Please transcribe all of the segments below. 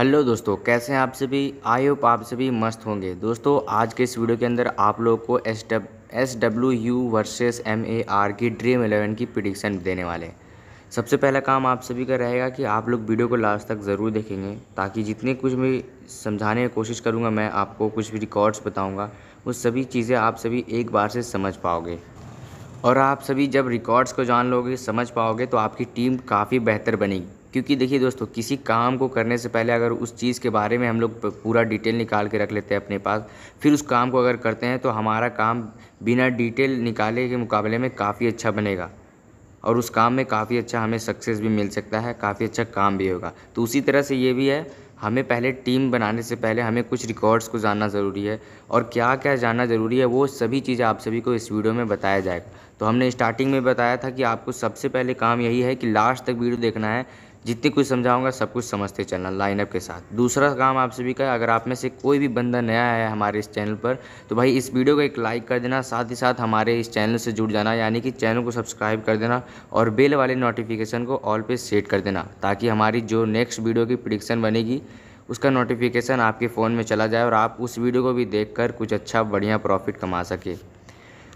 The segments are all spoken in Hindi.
हेलो दोस्तों कैसे हैं आप सभी आई होप आप सभी मस्त होंगे दोस्तों आज के इस वीडियो के अंदर आप लोग को एस डब S W U versus M A R की ड्रीम इलेवन की प्रिडिक्शन देने वाले सबसे पहला काम आप सभी का रहेगा कि आप लोग वीडियो को लास्ट तक ज़रूर देखेंगे ताकि जितने कुछ भी समझाने की कोशिश करूँगा मैं आपको कुछ भी रिकॉर्ड्स बताऊँगा वो सभी चीज़ें आप सभी एक बार से समझ पाओगे और आप सभी जब रिकॉर्ड्स को जान लोगे समझ पाओगे तो आपकी टीम काफ़ी बेहतर बनेगी क्योंकि देखिए दोस्तों किसी काम को करने से पहले अगर उस चीज़ के बारे में हम लोग पूरा डिटेल निकाल के रख लेते हैं अपने पास फिर उस काम को अगर करते हैं तो हमारा काम बिना डिटेल निकाले के मुकाबले में काफ़ी अच्छा बनेगा और उस काम में काफ़ी अच्छा हमें सक्सेस भी मिल सकता है काफ़ी अच्छा काम भी होगा तो उसी तरह से ये भी है हमें पहले टीम बनाने से पहले हमें कुछ रिकॉर्ड्स को जानना ज़रूरी है और क्या क्या जानना ज़रूरी है वो सभी चीज़ें आप सभी को इस वीडियो में बताया जाएगा तो हमने स्टार्टिंग में बताया था कि आपको सबसे पहले काम यही है कि लास्ट तक वीडियो देखना है जितनी कुछ समझाऊंगा सब कुछ समझते चलना लाइनअप के साथ दूसरा काम आपसे भी कहा अगर आप में से कोई भी बंदा नया है हमारे इस चैनल पर तो भाई इस वीडियो को एक लाइक कर देना साथ ही साथ हमारे इस चैनल से जुड़ जाना यानी कि चैनल को सब्सक्राइब कर देना और बेल वाले नोटिफिकेशन को ऑल पे सेट कर देना ताकि हमारी जो नेक्स्ट वीडियो की प्रिडिक्शन बनेगी उसका नोटिफिकेशन आपके फ़ोन में चला जाए और आप उस वीडियो को भी देख कुछ अच्छा बढ़िया प्रॉफिट कमा सके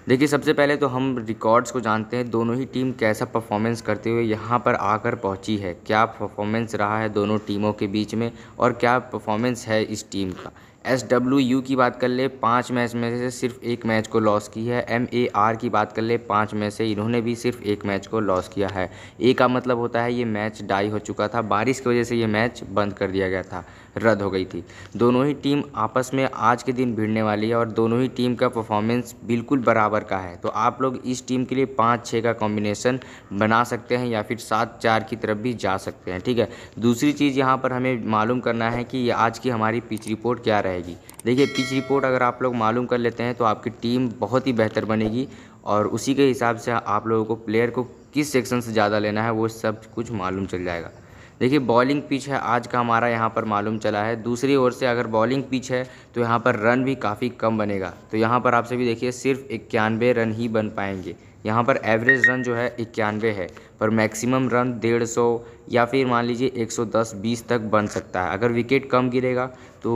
देखिए सबसे पहले तो हम रिकॉर्ड्स को जानते हैं दोनों ही टीम कैसा परफॉर्मेंस करते हुए यहाँ पर आकर पहुँची है क्या परफॉर्मेंस रहा है दोनों टीमों के बीच में और क्या परफॉर्मेंस है इस टीम का एस डब्ल्यू यू की बात कर ले पाँच मैच में से सिर्फ एक मैच को लॉस की है एम ए आर की बात कर ले पाँच में से इन्होंने भी सिर्फ एक मैच को लॉस किया है ए का मतलब होता है ये मैच डाई हो चुका था बारिश की वजह से ये मैच बंद कर दिया गया था रद्द हो गई थी दोनों ही टीम आपस में आज के दिन भिड़ने वाली है और दोनों ही टीम का परफॉर्मेंस बिल्कुल बराबर का है तो आप लोग इस टीम के लिए पाँच छः का कॉम्बिनेशन बना सकते हैं या फिर सात चार की तरफ भी जा सकते हैं ठीक है दूसरी चीज़ यहाँ पर हमें मालूम करना है कि आज की हमारी पिच रिपोर्ट क्या रहेगी देखिए पिच रिपोर्ट अगर आप लोग मालूम कर लेते हैं तो आपकी टीम बहुत ही बेहतर बनेगी और उसी के हिसाब से आप लोगों को प्लेयर को किस सेक्शन से ज़्यादा लेना है वो सब कुछ मालूम चल जाएगा देखिए बॉलिंग पिच है आज का हमारा यहाँ पर मालूम चला है दूसरी ओर से अगर बॉलिंग पिच है तो यहाँ पर रन भी काफ़ी कम बनेगा तो यहाँ पर आप सभी देखिए सिर्फ इक्यानवे रन ही बन पाएंगे यहाँ पर एवरेज रन जो है इक्यानवे है पर मैक्सिमम रन डेढ़ सौ या फिर मान लीजिए एक सौ दस बीस तक बन सकता है अगर विकेट कम गिरेगा तो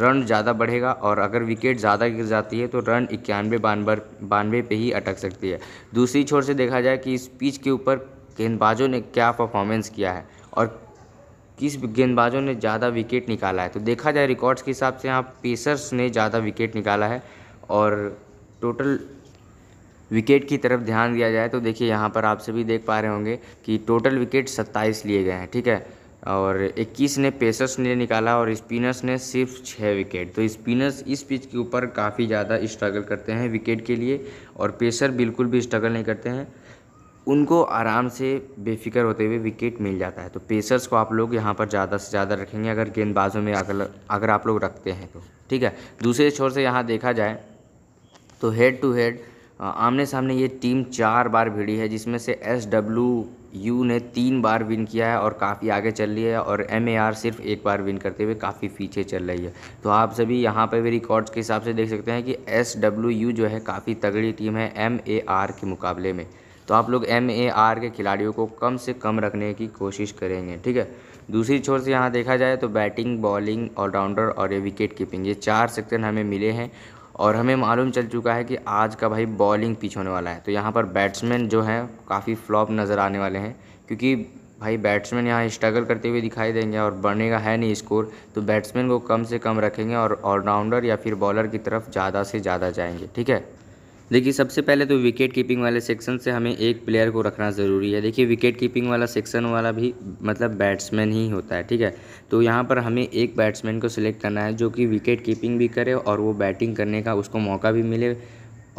रन ज़्यादा बढ़ेगा और अगर विकेट ज़्यादा गिर जाती है तो रन इक्यानवे बानवर बानवे पर ही अटक सकती है दूसरी छोर से देखा जाए कि इस पिच के ऊपर गेंदबाजों ने क्या परफॉर्मेंस किया है और किस गेंदबाजों ने ज़्यादा विकेट निकाला है तो देखा जाए रिकॉर्ड्स के हिसाब से यहाँ पेसर्स ने ज़्यादा विकेट निकाला है और टोटल विकेट की तरफ ध्यान दिया जाए तो देखिए यहाँ पर आप सभी देख पा रहे होंगे कि टोटल विकेट 27 लिए गए हैं ठीक है और 21 ने पेसर्स ने निकाला और स्पिनर्स ने सिर्फ छः विकेट तो स्पिनर्स इस पिच के ऊपर काफ़ी ज़्यादा स्ट्रगल करते हैं विकेट के लिए और पेसर बिल्कुल भी स्ट्रगल नहीं करते हैं उनको आराम से बेफिक्र होते हुए विकेट मिल जाता है तो पेसर्स को आप लोग यहाँ पर ज़्यादा से ज़्यादा रखेंगे अगर गेंदबाजों में अगर अगर आप लोग रखते हैं तो ठीक है दूसरे छोर से यहाँ देखा जाए तो हेड टू हेड आमने सामने ये टीम चार बार भिड़ी है जिसमें से एस डब्ल्यू यू ने तीन बार विन किया है और काफ़ी आगे चल रही है और एम ए आर सिर्फ एक बार विन करते हुए काफ़ी पीछे चल रही है तो आप सभी यहाँ पर भी रिकॉर्ड्स के हिसाब से देख सकते हैं कि एस डब्ल्यू यू जो है काफ़ी तगड़ी टीम है एम ए आर के मुकाबले में तो आप लोग एम ए आर के खिलाड़ियों को कम से कम रखने की कोशिश करेंगे ठीक है दूसरी छोर से यहाँ देखा जाए तो बैटिंग बॉलिंग ऑलराउंडर और ये विकेट कीपिंग ये चार सेक्शन हमें मिले हैं और हमें मालूम चल चुका है कि आज का भाई बॉलिंग पिच होने वाला है तो यहाँ पर बैट्समैन जो हैं काफ़ी फ्लॉप नज़र आने वाले हैं क्योंकि भाई बैट्समैन यहाँ स्ट्रगल करते हुए दिखाई देंगे और बढ़ने का है नहीं स्कोर तो बैट्समैन को कम से कम रखेंगे और ऑलराउंडर या फिर बॉलर की तरफ ज़्यादा से ज़्यादा जाएंगे ठीक है देखिए सबसे पहले तो विकेट कीपिंग वाले सेक्शन से हमें एक प्लेयर को रखना ज़रूरी है देखिए विकेट कीपिंग वाला सेक्शन वाला भी मतलब बैट्समैन ही होता है ठीक है तो यहाँ पर हमें एक बैट्समैन को सिलेक्ट करना है जो कि विकेट कीपिंग भी करे और वो बैटिंग करने का उसको मौका भी मिले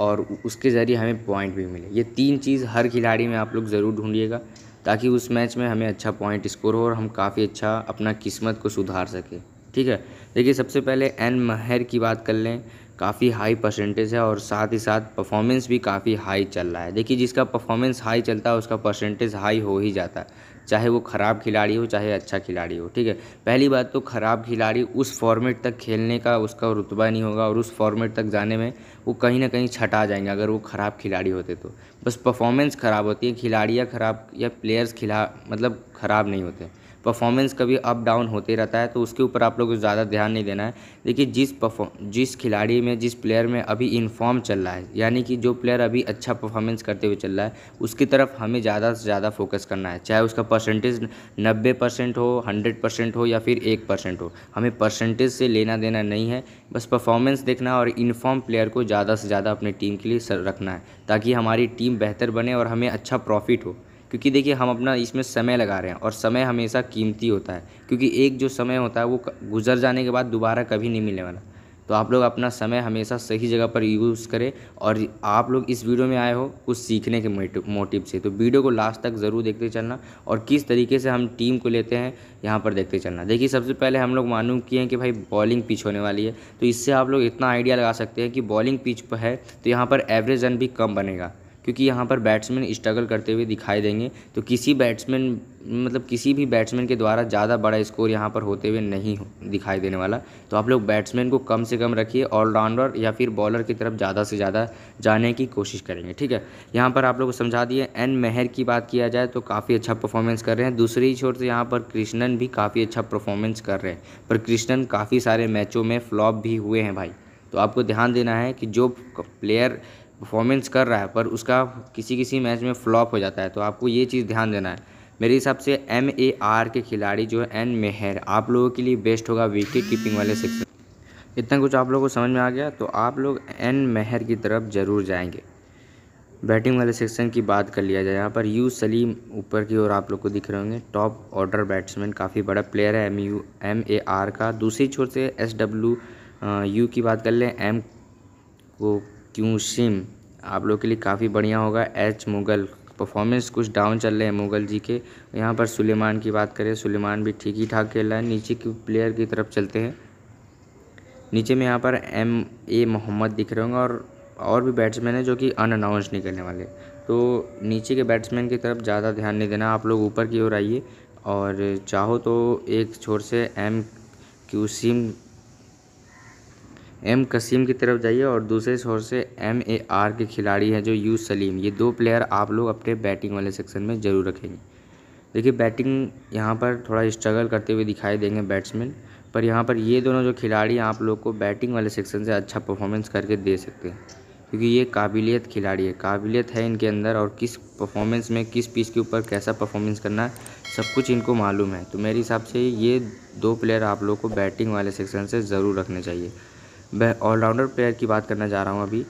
और उसके ज़रिए हमें पॉइंट भी मिले ये तीन चीज़ हर खिलाड़ी में आप लोग ज़रूर ढूंढिएगा ताकि उस मैच में हमें अच्छा पॉइंट स्कोर हो और हम काफ़ी अच्छा अपना किस्मत को सुधार सकें ठीक है देखिए सबसे पहले एन महर की बात कर लें काफ़ी हाई परसेंटेज है और साथ ही साथ परफॉर्मेंस भी काफ़ी हाई चल रहा है देखिए जिसका परफॉर्मेंस हाई चलता है उसका परसेंटेज हाई हो ही जाता है चाहे वो ख़राब खिलाड़ी हो चाहे अच्छा खिलाड़ी हो ठीक है पहली बात तो ख़राब खिलाड़ी उस फॉर्मेट तक खेलने का उसका रुतबा नहीं होगा और उस फॉर्मेट तक जाने में वो कहीं ना कहीं छटा जाएंगे अगर वो ख़राब खिलाड़ी होते तो बस परफॉर्मेंस ख़राब होती है खिलाड़ियाँ ख़राब या प्लेयर्स खिला मतलब ख़राब नहीं होते परफॉर्मेंस कभी अप डाउन होते रहता है तो उसके ऊपर आप लोगों को ज़्यादा ध्यान नहीं देना है देखिए जिस परफॉर्म जिस खिलाड़ी में जिस प्लेयर में अभी इनफॉर्म चल रहा है यानी कि जो प्लेयर अभी अच्छा परफॉर्मेंस करते हुए चल रहा है उसकी तरफ हमें ज़्यादा से ज़्यादा फोकस करना है चाहे उसका परसेंटेज नब्बे परसेंट हो हंड्रेड परसेंट हो या फिर एक परसेंट हो हमें परसेंटेज से लेना देना नहीं है बस परफॉर्मेंस देखना और इनफॉर्म प्लेयर को ज़्यादा से ज़्यादा अपनी टीम के लिए रखना है ताकि हमारी टीम बेहतर बने और हमें अच्छा प्रॉफिट हो क्योंकि देखिए हम अपना इसमें समय लगा रहे हैं और समय हमेशा कीमती होता है क्योंकि एक जो समय होता है वो गुजर जाने के बाद दोबारा कभी नहीं मिलने वाला तो आप लोग अपना समय हमेशा सही जगह पर यूज़ करें और आप लोग इस वीडियो में आए हो कुछ सीखने के मोटिव से तो वीडियो को लास्ट तक ज़रूर देखते चलना और किस तरीके से हम टीम को लेते हैं यहाँ पर देखते चलना देखिए सबसे पहले हम लोग मालूम किए हैं कि भाई बॉलिंग पिच होने वाली है तो इससे आप लोग इतना आइडिया लगा सकते हैं कि बॉलिंग पिच पर है तो यहाँ पर एवरेज रन भी कम बनेगा क्योंकि यहाँ पर बैट्समैन स्ट्रगल करते हुए दिखाई देंगे तो किसी बैट्समैन मतलब किसी भी बैट्समैन के द्वारा ज़्यादा बड़ा स्कोर यहाँ पर होते हुए नहीं दिखाई देने वाला तो आप लोग बैट्समैन को कम से कम रखिए ऑलराउंडर या फिर बॉलर की तरफ ज़्यादा से ज़्यादा जाने की कोशिश करेंगे ठीक है यहाँ पर आप लोग को समझा दिए एन मेहर की बात किया जाए तो काफ़ी अच्छा परफॉर्मेंस कर रहे हैं दूसरी छोर से तो यहाँ पर कृष्णन भी काफ़ी अच्छा परफॉर्मेंस कर रहे हैं पर कृष्णन काफ़ी सारे मैचों में फ्लॉप भी हुए हैं भाई तो आपको ध्यान देना है कि जो प्लेयर परफॉर्मेंस कर रहा है पर उसका किसी किसी मैच में फ्लॉप हो जाता है तो आपको ये चीज़ ध्यान देना है मेरे हिसाब से एम ए आर के खिलाड़ी जो है एन मेहर आप लोगों के लिए बेस्ट होगा विकेट कीपिंग वाले सेक्शन इतना कुछ आप लोगों को समझ में आ गया तो आप लोग एन मेहर की तरफ ज़रूर जाएंगे बैटिंग वाले सेक्शन की बात कर लिया जाए यहाँ पर यू सलीम ऊपर की ओर आप लोग को दिख रहे होंगे टॉप ऑर्डर बैट्समैन काफ़ी बड़ा प्लेयर है M U M A R का दूसरी छोर से एस डब्ल्यू यू की बात कर लें एम को सिम आप लोग के लिए काफ़ी बढ़िया होगा एच मुग़ल परफॉर्मेंस कुछ डाउन चल रहे हैं मुग़ल जी के यहाँ पर सुलेमान की बात करें सुलेमान भी ठीक ही ठाक खेल रहा है नीचे के प्लेयर की तरफ चलते हैं नीचे में यहाँ पर एम ए मोहम्मद दिख रहे होंगे और और भी बैट्समैन है जो कि अनअनाउंस निकलने वाले तो नीचे के बैट्समैन की तरफ ज़्यादा ध्यान नहीं देना आप लोग ऊपर की ओर आइए और चाहो तो एक छोर से एम क्यूसिम एम कसीम की तरफ जाइए और दूसरे शोर से एम ए आर के खिलाड़ी हैं जो यू सलीम ये दो प्लेयर आप लोग अपने बैटिंग वाले सेक्शन में ज़रूर रखेंगे देखिए बैटिंग यहाँ पर थोड़ा स्ट्रगल करते हुए दिखाई देंगे बैट्समैन पर यहाँ पर ये दोनों जो खिलाड़ी आप लोग को बैटिंग वाले सेक्शन से अच्छा परफॉर्मेंस करके दे सकते हैं क्योंकि ये काबिलियत खिलाड़ी है काबिलियत है इनके अंदर और किस परफॉर्मेंस में किस पीस के ऊपर कैसा परफॉर्मेंस करना है सब कुछ इनको मालूम है तो मेरे हिसाब से ये दो प्लेयर आप लोग को बैटिंग वाले सेक्शन से ज़रूर रखने चाहिए मैं ऑलराउंडर प्लेयर की बात करना जा रहा हूँ अभी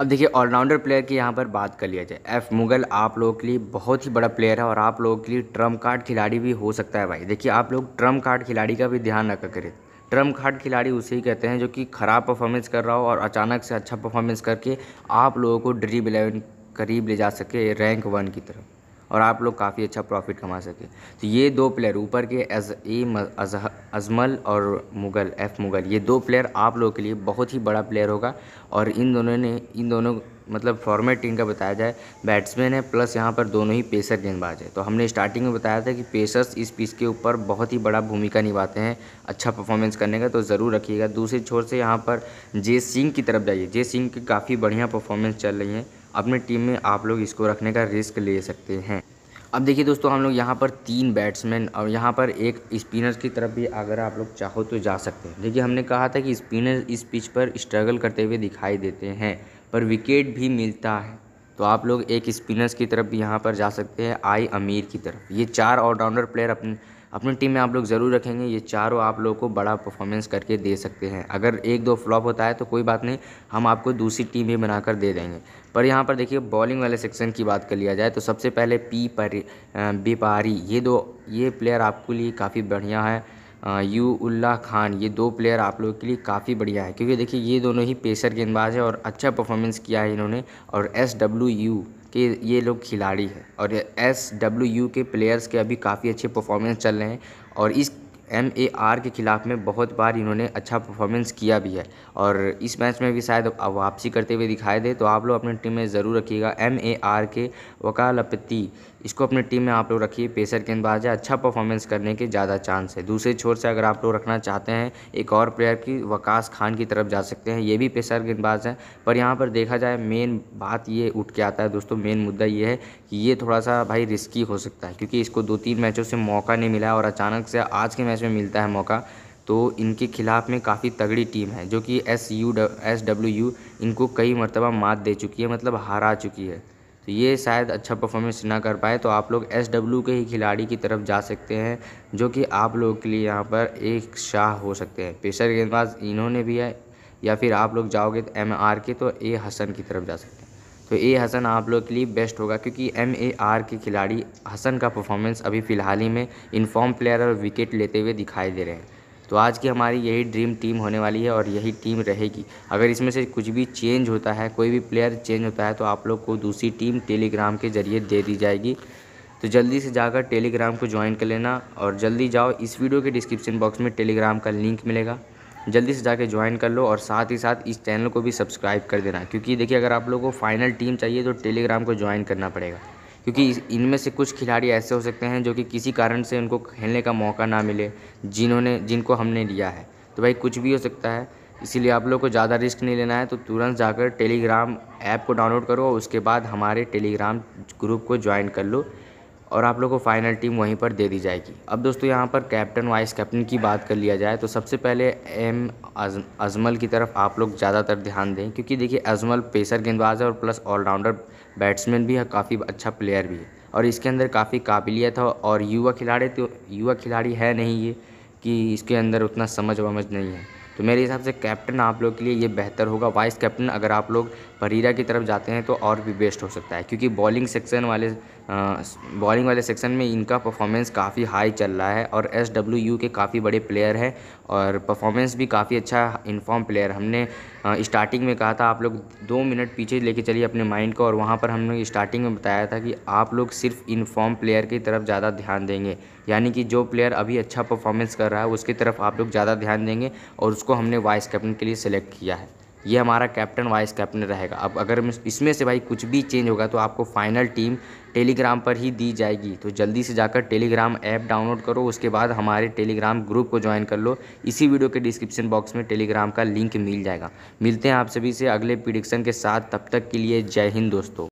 अब देखिए ऑलराउंडर प्लेयर की यहाँ पर बात कर लिया जाए एफ़ मुगल आप लोगों के लिए बहुत ही बड़ा प्लेयर है और आप लोगों के लिए ट्रम्प कार्ड खिलाड़ी भी हो सकता है भाई देखिए आप लोग ट्रम्प कार्ड खिलाड़ी का भी ध्यान रखा करें ट्रम्प कार्ड खिलाड़ी उसे ही कहते हैं जो कि ख़राब परफॉर्मेंस कर रहा हो और अचानक से अच्छा परफॉर्मेंस करके आप लोगों को ड्रीम इलेवन करीब ले जा सके रैंक वन की तरफ और आप लोग काफ़ी अच्छा प्रॉफिट कमा सके तो ये दो प्लेयर ऊपर के एज ए अजमल और मुगल एफ़ मुगल ये दो प्लेयर आप लोगों के लिए बहुत ही बड़ा प्लेयर होगा और इन दोनों ने इन दोनों मतलब फॉर्मेट टीम का बताया जाए बैट्समैन है प्लस यहाँ पर दोनों ही पेसर गेंदबाज है तो हमने स्टार्टिंग में बताया था कि पेसर्स इस पिच के ऊपर बहुत ही बड़ा भूमिका निभाते हैं अच्छा परफॉर्मेंस करने का तो ज़रूर रखिएगा दूसरे छोर से यहाँ पर जे सिंह की तरफ जाइए जे सिंह की काफ़ी बढ़िया परफॉर्मेंस चल रही है अपने टीम में आप लोग इसको रखने का रिस्क ले सकते हैं अब देखिए दोस्तों हम लोग यहाँ पर तीन बैट्समैन और यहाँ पर एक स्पिनर्स की तरफ भी अगर आप लोग चाहो तो जा सकते हैं देखिए हमने कहा था कि स्पिनर इस पिच पर स्ट्रगल करते हुए दिखाई देते हैं पर विकेट भी मिलता है तो आप लोग एक स्पिनर्स की तरफ भी यहाँ पर जा सकते हैं आई अमीर की तरफ ये चार ऑलराउंडर प्लेयर अपने अपनी टीम में आप लोग ज़रूर रखेंगे ये चारों आप लोगों को बड़ा परफॉर्मेंस करके दे सकते हैं अगर एक दो फ्लॉप होता है तो कोई बात नहीं हम आपको दूसरी टीम भी बनाकर दे देंगे पर यहाँ पर देखिए बॉलिंग वाले सेक्शन की बात कर लिया जाए तो सबसे पहले पी पर बेपारी ये दो ये प्लेयर आपके लिए काफ़ी बढ़िया है यू उल्ला खान ये दो प्लेयर आप लोगों के लिए काफ़ी बढ़िया है क्योंकि देखिए ये दोनों ही पेसर गेंदबाज है और अच्छा परफॉर्मेंस किया है इन्होंने और एस डब्ल्यू यू कि ये लोग खिलाड़ी हैं और एस डब्ल्यू यू के प्लेयर्स के अभी काफ़ी अच्छे परफॉर्मेंस चल रहे हैं और इस एम ए आर के खिलाफ में बहुत बार इन्होंने अच्छा परफॉर्मेंस किया भी है और इस मैच में भी शायद वापसी करते हुए दिखाई दे तो आप लोग अपनी टीम में ज़रूर रखिएगा एम ए आर के वकालपति इसको अपनी टीम में आप लोग रखिए पेसर गेंदबाज है अच्छा परफॉर्मेंस करने के ज़्यादा चांस है दूसरे छोर से अगर आप लोग रखना चाहते हैं एक और प्लेयर की वकास खान की तरफ जा सकते हैं ये भी पेसर गेंदबाज है पर यहाँ पर देखा जाए मेन बात ये उठ के आता है दोस्तों मेन मुद्दा ये है कि ये थोड़ा सा भाई रिस्की हो सकता है क्योंकि इसको दो तीन मैचों से मौका नहीं मिला और अचानक से आज के मैच मैच में मिलता है मौका तो इनके खिलाफ़ में काफ़ी तगड़ी टीम है जो कि S U S W U इनको कई मरतबा मात दे चुकी है मतलब हरा चुकी है तो ये शायद अच्छा परफॉर्मेंस ना कर पाए तो आप लोग एस डब्ल्यू के ही खिलाड़ी की तरफ जा सकते हैं जो कि आप लोगों के लिए यहाँ पर एक शाह हो सकते हैं पेशर गेंदबाज इन्होंने भी है या फिर आप लोग जाओगे तो एम आर के तो ए हसन की तरफ जा सकते हैं तो ए हसन आप लोग के लिए बेस्ट होगा क्योंकि एम ए आर के खिलाड़ी हसन का परफॉर्मेंस अभी फ़िलहाल ही में इनफॉर्म प्लेयर और विकेट लेते हुए दिखाई दे रहे हैं तो आज की हमारी यही ड्रीम टीम होने वाली है और यही टीम रहेगी अगर इसमें से कुछ भी चेंज होता है कोई भी प्लेयर चेंज होता है तो आप लोग को दूसरी टीम टेलीग्राम के ज़रिए दे दी जाएगी तो जल्दी से जाकर टेलीग्राम को ज्वाइन कर लेना और जल्दी जाओ इस वीडियो के डिस्क्रिप्शन बॉक्स में टेलीग्राम का लिंक मिलेगा जल्दी से जाके ज्वाइन कर लो और साथ ही साथ इस चैनल को भी सब्सक्राइब कर देना क्योंकि देखिए अगर आप लोगों को फाइनल टीम चाहिए तो टेलीग्राम को ज्वाइन करना पड़ेगा क्योंकि इनमें से कुछ खिलाड़ी ऐसे हो सकते हैं जो कि किसी कारण से उनको खेलने का मौका ना मिले जिन्होंने जिनको हमने लिया है तो भाई कुछ भी हो सकता है इसीलिए आप लोग को ज़्यादा रिस्क नहीं लेना है तो तुरंत जाकर टेलीग्राम ऐप को डाउनलोड करो और उसके बाद हमारे टेलीग्राम ग्रुप को ज्वाइन कर लो और आप लोग को फाइनल टीम वहीं पर दे दी जाएगी अब दोस्तों यहाँ पर कैप्टन वाइस कैप्टन की बात कर लिया जाए तो सबसे पहले एम अजमल की तरफ आप लोग ज़्यादातर ध्यान दें क्योंकि देखिए अजमल पेसर गेंदबाज है और प्लस ऑलराउंडर बैट्समैन भी है काफ़ी अच्छा प्लेयर भी है और इसके अंदर काफ़ी काबिलियत है और युवा खिलाड़ी तो युवा खिलाड़ी है नहीं ये कि इसके अंदर उतना समझ वमझ नहीं है तो मेरे हिसाब से कैप्टन आप लोग के लिए ये बेहतर होगा वाइस कैप्टन अगर आप लोग परीरा की तरफ जाते हैं तो और भी बेस्ट हो सकता है क्योंकि बॉलिंग सेक्शन वाले बॉलिंग वाले सेक्शन में इनका परफॉर्मेंस काफ़ी हाई चल रहा है और एस डब्ल्यू यू के काफ़ी बड़े प्लेयर हैं और परफॉर्मेंस भी काफ़ी अच्छा इनफॉर्म प्लेयर हमने स्टार्टिंग में कहा था आप लोग दो मिनट पीछे लेके चलिए अपने माइंड को और वहाँ पर हमने स्टार्टिंग में बताया था कि आप लोग सिर्फ इनफॉर्म प्लेयर की तरफ ज़्यादा ध्यान देंगे यानी कि जो प्लेयर अभी अच्छा परफॉर्मेंस कर रहा है उसकी तरफ आप लोग ज़्यादा ध्यान देंगे और उसको हमने वाइस कैप्टन के लिए सिलेक्ट किया है ये हमारा कैप्टन वाइस कैप्टन रहेगा अब अगर इसमें से भाई कुछ भी चेंज होगा तो आपको फाइनल टीम टेलीग्राम पर ही दी जाएगी तो जल्दी से जाकर टेलीग्राम ऐप डाउनलोड करो उसके बाद हमारे टेलीग्राम ग्रुप को ज्वाइन कर लो इसी वीडियो के डिस्क्रिप्शन बॉक्स में टेलीग्राम का लिंक मिल जाएगा मिलते हैं आप सभी से अगले प्रिडिक्शन के साथ तब तक के लिए जय हिंद दोस्तों